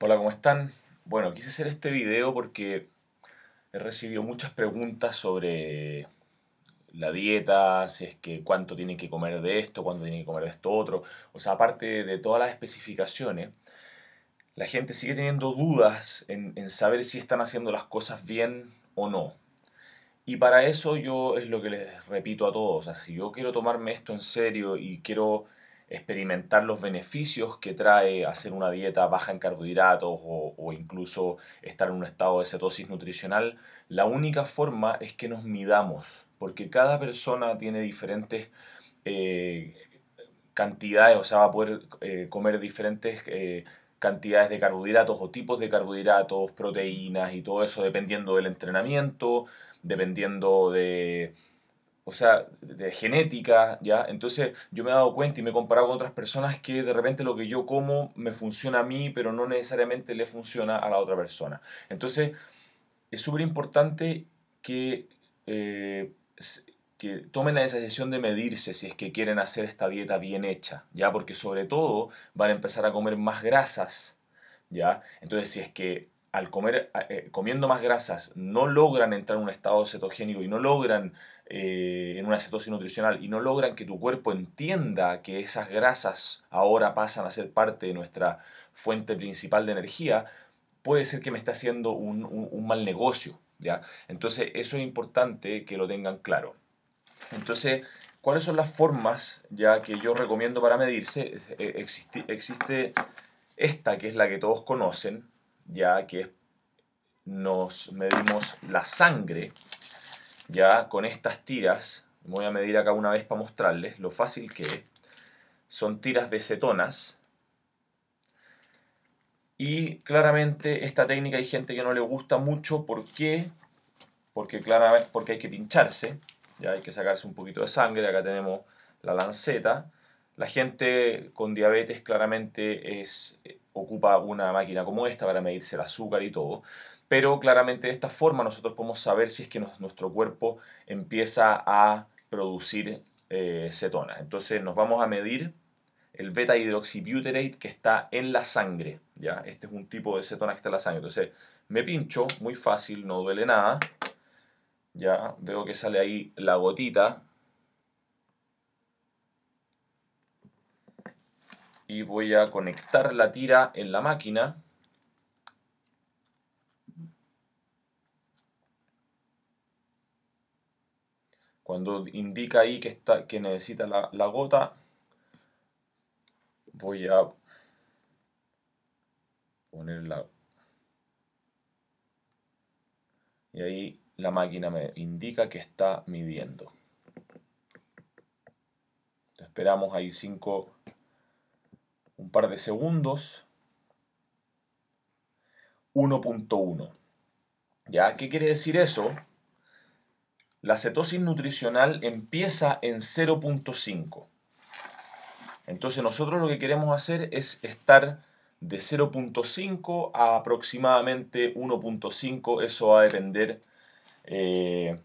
Hola, ¿cómo están? Bueno, quise hacer este video porque he recibido muchas preguntas sobre la dieta, si es que cuánto tienen que comer de esto, cuánto tienen que comer de esto otro. O sea, aparte de todas las especificaciones, la gente sigue teniendo dudas en, saber si están haciendo las cosas bien o no. Y para eso yo es lo que les repito a todos. O sea, si yo quiero tomarme esto en serio y quiero experimentar los beneficios que trae hacer una dieta baja en carbohidratos o, incluso estar en un estado de cetosis nutricional, la única forma es que nos midamos, porque cada persona tiene diferentes eh, cantidades, o sea, va a poder eh, comer diferentes eh, cantidades de carbohidratos o tipos de carbohidratos, proteínas y todo eso, dependiendo del entrenamiento, dependiendo de o sea, de, genética, ¿ya? Entonces yo me he dado cuenta y me he comparado con otras personas que de repente lo que yo como me funciona a mí, pero no necesariamente le funciona a la otra persona. Entonces es súper importante que, eh, que tomen la decisión de medirse si es que quieren hacer esta dieta bien hecha, ¿ya? Porque sobre todo van a empezar a comer más grasas, ¿ya? Entonces si es que al comer, eh, comiendo más grasas no logran entrar en un estado cetogénico y no logran eh, en una cetosis nutricional y no logran que tu cuerpo entienda que esas grasas ahora pasan a ser parte de nuestra fuente principal de energía, puede ser que me está haciendo un, mal negocio. ¿ya? Entonces, eso es importante que lo tengan claro. Entonces, ¿cuáles son las formas ya que yo recomiendo para medirse? E-, existe, existe esta que es la que todos conocen, ya que nos medimos la sangre ya con estas tiras, voy a medir acá una vez para mostrarles lo fácil que es, son tiras de cetonas, y claramente esta técnica hay gente que no le gusta mucho, ¿por qué? Porque, claramente, porque hay que pincharse, ya hay que sacarse un poquito de sangre, acá tenemos la lanceta, la gente con diabetes claramente es, ocupa una máquina como esta para medirse el azúcar y todo, pero claramente de esta forma nosotros podemos saber si es que nuestro cuerpo empieza a producir eh, cetona. Entonces nos vamos a medir el beta hidroxibutyrate que está en la sangre. ¿ya? Este es un tipo de cetona que está en la sangre. Entonces me pincho, muy fácil, no duele nada. Ya veo que sale ahí la gotita. Y voy a conectar la tira en la máquina. Cuando indica ahí que, está, que necesita la, gota, voy a ponerla. Y ahí la máquina me indica que está midiendo. Esperamos ahí 5, un par de segundos. 1.1. ¿Ya? ¿Qué quiere decir eso? la cetosis nutricional empieza en 0.5. Entonces nosotros lo que queremos hacer es estar de 0.5 a aproximadamente 1.5. Eso va a depender eh,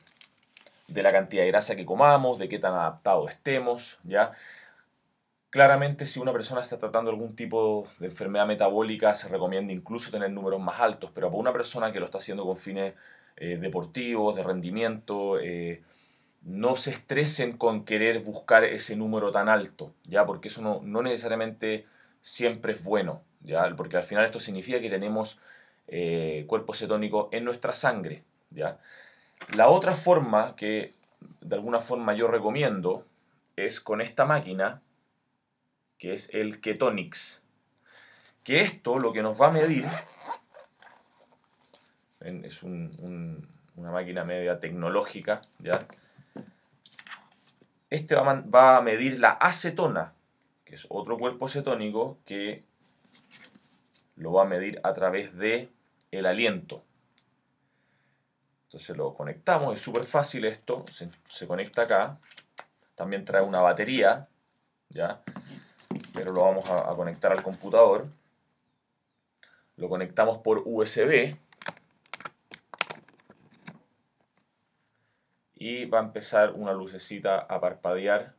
de la cantidad de grasa que comamos, de qué tan adaptado estemos, ¿ya? Claramente si una persona está tratando algún tipo de enfermedad metabólica se recomienda incluso tener números más altos, pero para una persona que lo está haciendo con fines eh, deportivos, de rendimiento, eh, no se estresen con querer buscar ese número tan alto, ¿ya? Porque eso no, necesariamente siempre es bueno, ¿ya? Porque al final esto significa que tenemos eh, cuerpo cetónico en nuestra sangre, ¿ya? La otra forma que de alguna forma yo recomiendo es con esta máquina, que es el Ketonix, que esto lo que nos va a medir es una máquina media tecnológica, ¿ya? Este va a, medir la acetona, que es otro cuerpo cetónico que lo va a medir a través de el aliento. Entonces lo conectamos, es súper fácil esto, se, conecta acá. También trae una batería, ¿ya? Pero lo vamos a, a conectar al computador. Lo conectamos por USB, y va a empezar una lucecita a parpadear.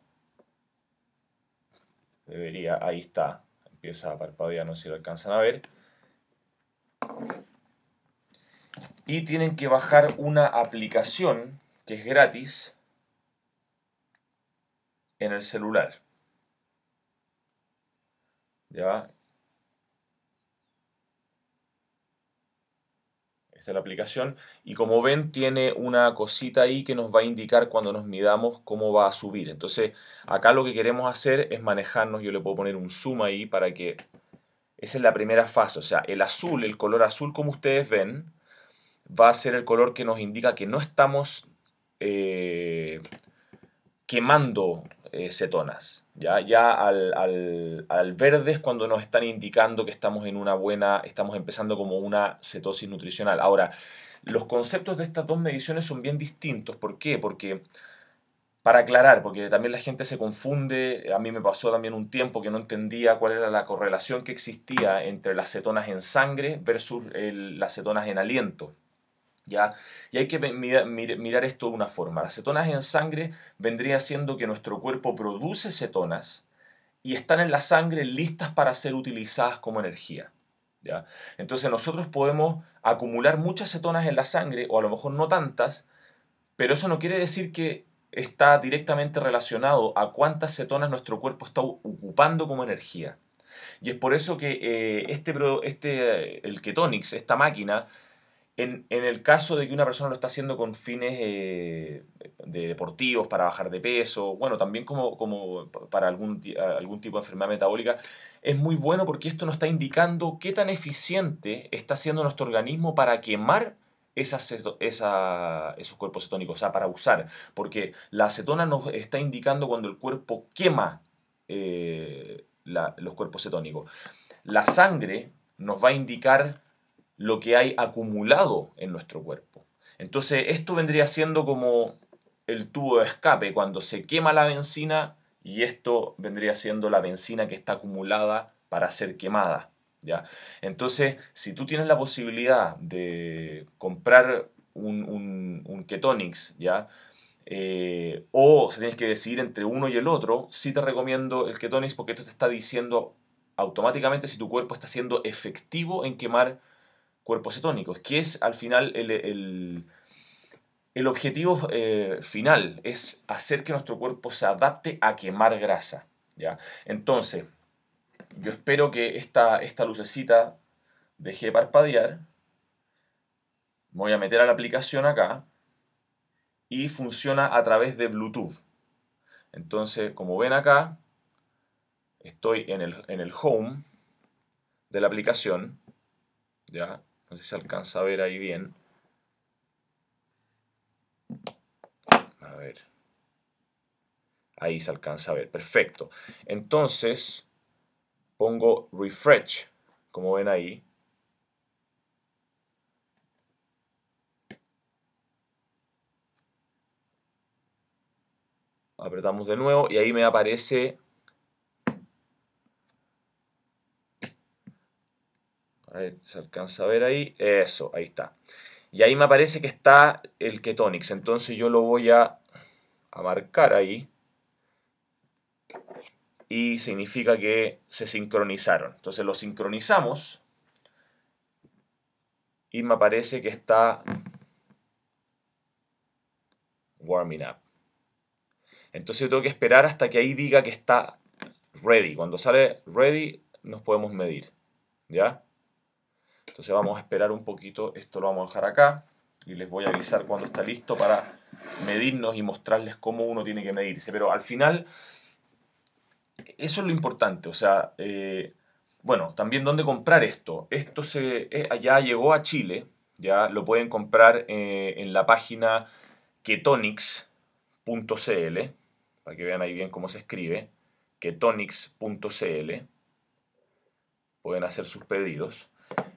Debería, ahí está, empieza a parpadear, no sé si lo alcanzan a ver. Y tienen que bajar una aplicación que es gratis en el celular. ¿Ya? Esta es la aplicación. Y como ven, tiene una cosita ahí que nos va a indicar cuando nos midamos cómo va a subir. Entonces, acá lo que queremos hacer es manejarnos. Yo le puedo poner un zoom ahí para que... Esa es la primera fase. O sea, el azul, el color azul como ustedes ven, va a ser el color que nos indica que no estamos eh, quemando eh, cetonas. Ya, al, al, verde es cuando nos están indicando que estamos en una buena, estamos empezando como una cetosis nutricional. Ahora, los conceptos de estas dos mediciones son bien distintos. ¿Por qué? Porque, para aclarar, porque también la gente se confunde, a mí me pasó también un tiempo que no entendía cuál era la correlación que existía entre las cetonas en sangre versus las cetonas en aliento. ¿Ya? Y hay que mirar, esto de una forma. Las cetonas en sangre vendría siendo que nuestro cuerpo produce cetonas y están en la sangre listas para ser utilizadas como energía. ¿ya? Entonces nosotros podemos acumular muchas cetonas en la sangre, o a lo mejor no tantas, pero eso no quiere decir que está directamente relacionado a cuántas cetonas nuestro cuerpo está ocupando como energía. Y es por eso que eh, este, este, eh, el Ketonix, esta máquina, en, el caso de que una persona lo está haciendo con fines eh, de deportivos, para bajar de peso, bueno, también como, como para algún, algún tipo de enfermedad metabólica, es muy bueno porque esto nos está indicando qué tan eficiente está siendo nuestro organismo para quemar esas, esos cuerpos cetónicos, o sea, para usar. Porque la acetona nos está indicando cuando el cuerpo quema eh, los cuerpos cetónicos. La sangre nos va a indicar lo que hay acumulado en nuestro cuerpo. Entonces, esto vendría siendo como el tubo de escape, cuando se quema la benzina y esto vendría siendo la benzina que está acumulada para ser quemada. ¿ya? Entonces, si tú tienes la posibilidad de comprar un, un, ¿ya? Eh, o si tienes que decidir entre uno y el otro, sí te recomiendo el ketonix, porque esto te está diciendo automáticamente si tu cuerpo está siendo efectivo en quemar cuerpos cetónicos, que es al final el, objetivo eh, final, es hacer que nuestro cuerpo se adapte a quemar grasa. ¿ya? Entonces, yo espero que esta, esta lucecita deje parpadear. voy a meter a la aplicación acá y funciona a través de Bluetooth. Entonces, como ven acá, estoy en el, en el home de la aplicación, ¿ya? No sé si se alcanza a ver ahí bien. A ver. Ahí se alcanza a ver. Perfecto. Entonces, pongo refresh, como ven ahí. Apretamos de nuevo y ahí me aparece A se alcanza a ver ahí. Eso, ahí está. Y ahí me aparece que está el Ketonix. Entonces yo lo voy a, a marcar ahí. Y significa que se sincronizaron. Entonces lo sincronizamos. Y me aparece que está warming up. Entonces tengo que esperar hasta que ahí diga que está ready. Cuando sale ready nos podemos medir. ¿Ya? Entonces vamos a esperar un poquito, esto lo vamos a dejar acá y les voy a avisar cuando está listo para medirnos y mostrarles cómo uno tiene que medirse. Pero al final, eso es lo importante, o sea, eh, bueno, también dónde comprar esto. Esto se, eh, ya llegó a Chile, ya lo pueden comprar eh, en la página ketonics.cl, para que vean ahí bien cómo se escribe, ketonics.cl, pueden hacer sus pedidos.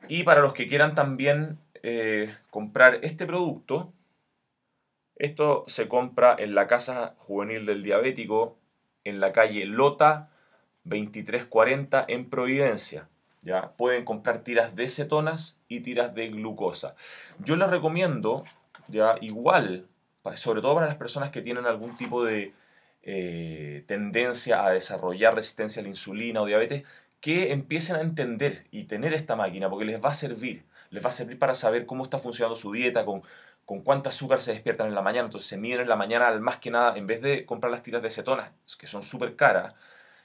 Y para los que quieran también eh, comprar este producto, esto se compra en la Casa Juvenil del Diabético, en la calle Lota 2340 en Providencia. ¿ya? Pueden comprar tiras de cetonas y tiras de glucosa. Yo les recomiendo, ya igual, sobre todo para las personas que tienen algún tipo de eh, tendencia a desarrollar resistencia a la insulina o diabetes, que empiecen a entender y tener esta máquina, porque les va a servir, les va a servir para saber cómo está funcionando su dieta, con, con cuánta azúcar se despiertan en la mañana, entonces se miden en la mañana más que nada, en vez de comprar las tiras de cetona, que son súper caras,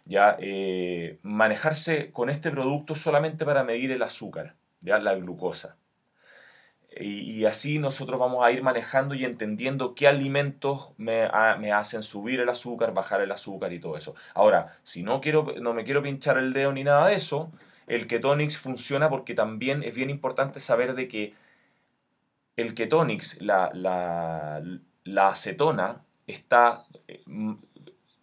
ya eh, manejarse con este producto solamente para medir el azúcar, la glucosa. Y, así nosotros vamos a ir manejando y entendiendo qué alimentos me, hacen subir el azúcar, bajar el azúcar y todo eso. Ahora, si no, quiero, no me quiero pinchar el dedo ni nada de eso, el Ketonix funciona porque también es bien importante saber de que el Ketonix, la, la acetona, está eh,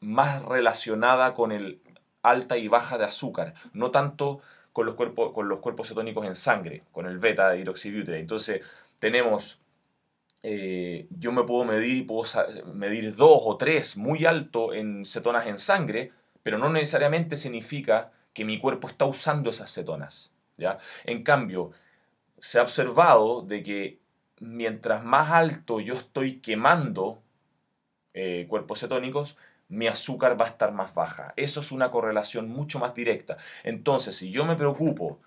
más relacionada con el alta y baja de azúcar, no tanto con los, cuerpos, con los cuerpos cetónicos en sangre, con el beta de Entonces, tenemos, eh, yo me puedo medir, puedo medir dos o tres muy alto en cetonas en sangre, pero no necesariamente significa que mi cuerpo está usando esas cetonas. ¿ya? En cambio, se ha observado de que mientras más alto yo estoy quemando eh, cuerpos cetónicos, mi azúcar va a estar más baja. Eso es una correlación mucho más directa. Entonces, si yo me preocupo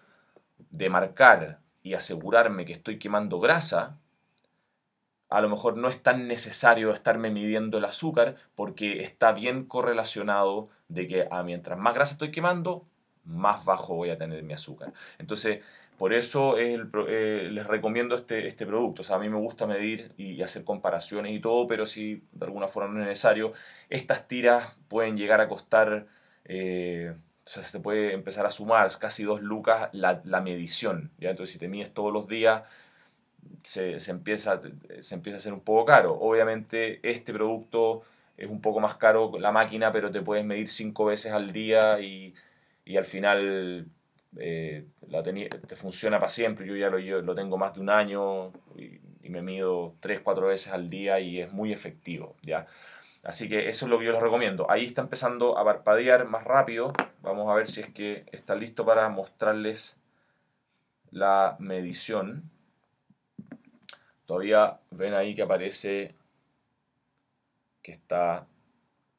de marcar y asegurarme que estoy quemando grasa, a lo mejor no es tan necesario estarme midiendo el azúcar porque está bien correlacionado de que a ah, mientras más grasa estoy quemando, más bajo voy a tener mi azúcar. Entonces, por eso eh, les recomiendo este, este producto. a mí me gusta medir y hacer comparaciones y todo, pero si de alguna forma no es necesario, estas tiras pueden llegar a costar, eh, se puede empezar a sumar casi dos lucas la, medición. Entonces, si te mides todos los días, se, empieza, se empieza a ser un poco caro. Obviamente, este producto es un poco más caro la máquina, pero te puedes medir cinco veces al día y, y al final eh, te funciona para siempre. Yo ya lo, lo tengo más de un año y, me mido 3, 4 veces al día y es muy efectivo. ¿ya? Así que eso es lo que yo les recomiendo. Ahí está empezando a parpadear más rápido. Vamos a ver si es que está listo para mostrarles la medición. Todavía ven ahí que aparece que está...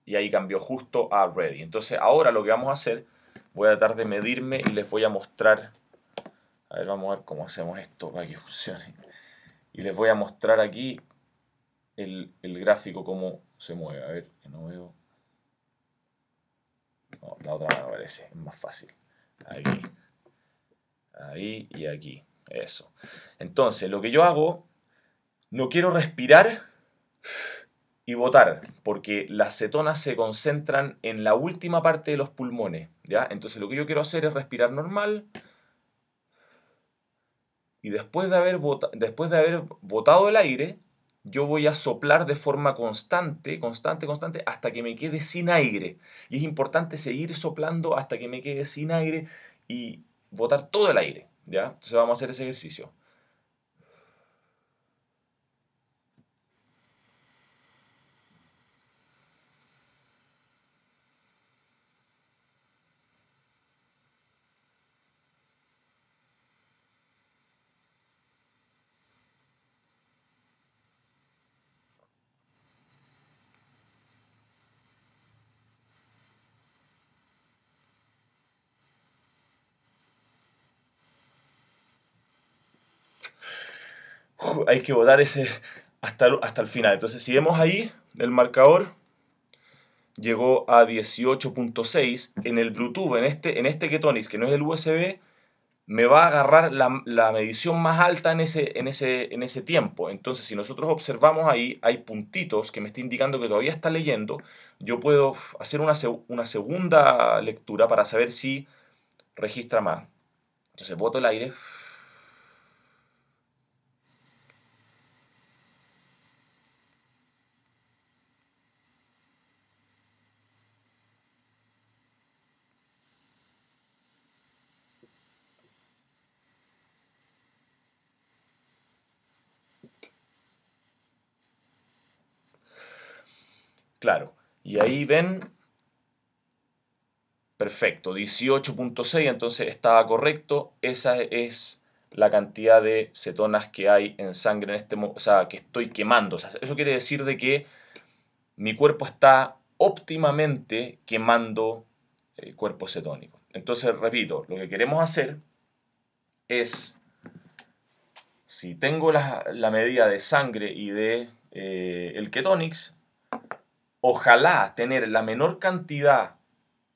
Y ahí cambió justo a ready. Entonces ahora lo que vamos a hacer Voy a tratar de medirme y les voy a mostrar. A ver, vamos a ver cómo hacemos esto para que funcione. Y les voy a mostrar aquí el, gráfico cómo se mueve. A ver, que no veo. No, la otra mano parece, es más fácil. Aquí. Ahí y aquí. Eso. Entonces, lo que yo hago, no quiero respirar y votar, porque las cetonas se concentran en la última parte de los pulmones, ¿ya? Entonces lo que yo quiero hacer es respirar normal y después de haber, vota, después de haber botado el aire, yo voy a soplar de forma constante, constante, constante, hasta que me quede sin aire. Y es importante seguir soplando hasta que me quede sin aire y botar todo el aire, ¿ya? Entonces vamos a hacer ese ejercicio. hay que votar ese hasta, hasta el final. Entonces, si vemos ahí el marcador, llegó a 18.6. En el Bluetooth, en este, en este que no es el USB, me va a agarrar la, medición más alta en ese, en, ese, en ese tiempo. Entonces, si nosotros observamos ahí, hay puntitos que me está indicando que todavía está leyendo. Yo puedo hacer una, una segunda lectura para saber si registra más. Entonces, voto el aire. Claro. Y ahí ven. Perfecto, 18.6, entonces estaba correcto. Esa es la cantidad de cetonas que hay en sangre en este o sea, que estoy quemando. O sea, eso quiere decir de que mi cuerpo está óptimamente quemando el eh, cuerpo cetónico. Entonces, repito, lo que queremos hacer es, si tengo la, medida de sangre y de eh, el ketonix, ojalá tener la menor cantidad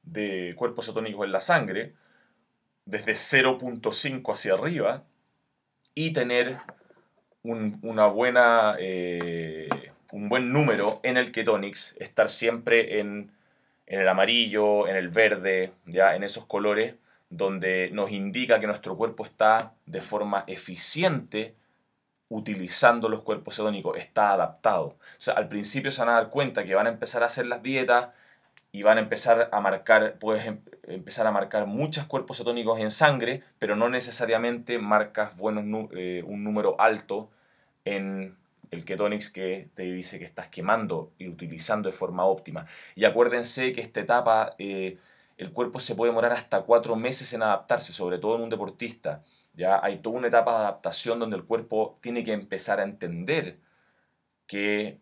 de cuerpos cetónicos en la sangre, desde 0.5 hacia arriba, y tener un, una buena, eh, un buen número en el ketonics, estar siempre en, en el amarillo, en el verde, ya en esos colores donde nos indica que nuestro cuerpo está de forma eficiente utilizando los cuerpos cetónicos, está adaptado. O sea, al principio se van a dar cuenta que van a empezar a hacer las dietas y van a empezar a marcar, puedes em, empezar a marcar muchos cuerpos cetónicos en sangre, pero no necesariamente marcas buenos eh, un número alto en el ketonics que te dice que estás quemando y utilizando de forma óptima. Y acuérdense que esta etapa, eh, el cuerpo se puede demorar hasta cuatro meses en adaptarse, sobre todo en un deportista. ¿ya? Hay toda una etapa de adaptación donde el cuerpo tiene que empezar a entender que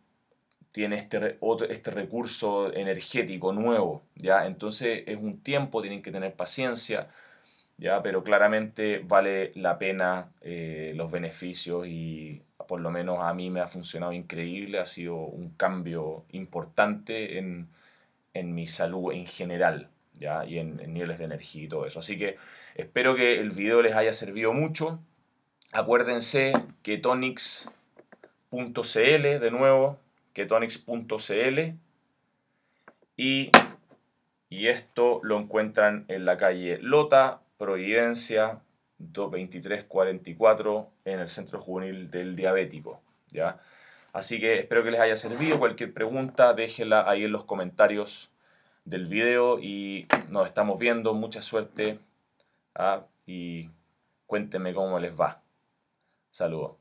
tiene este, este, recurso energético nuevo, ¿ya? Entonces es un tiempo, tienen que tener paciencia, ¿ya? Pero claramente vale la pena eh, los beneficios y por lo menos a mí me ha funcionado increíble, ha sido un cambio importante en mi salud en general y en, niveles de energía y todo eso. Así que espero que el video les haya servido mucho. Acuérdense que de nuevo, que y, y esto lo encuentran en la calle Lota, Providencia, 22344 en el Centro Juvenil del Diabético. ¿ya? Así que espero que les haya servido. Cualquier pregunta, déjela ahí en los comentarios del video y nos estamos viendo. Mucha suerte ¿ah? y cuéntenme cómo les va. Saludos.